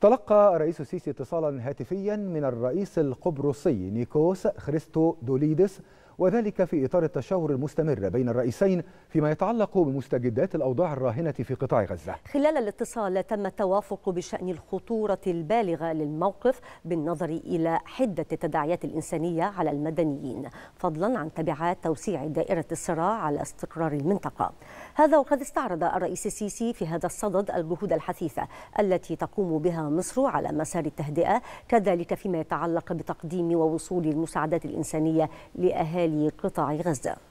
تلقى رئيس السيسي اتصالا هاتفيا من الرئيس القبرصي نيكوس خريستو دوليدس وذلك في إطار التشاور المستمر بين الرئيسين فيما يتعلق بمستجدات الأوضاع الراهنة في قطاع غزة خلال الاتصال تم التوافق بشأن الخطورة البالغة للموقف بالنظر إلى حدة التداعيات الإنسانية على المدنيين فضلا عن تبعات توسيع دائرة الصراع على استقرار المنطقة هذا وقد استعرض الرئيس السيسي في هذا الصدد الجهود الحثيثة التي تقوم بها مصر على مسار التهدئة كذلك فيما يتعلق بتقديم ووصول المساعدات الإنسانية لأهالي قطاع غزة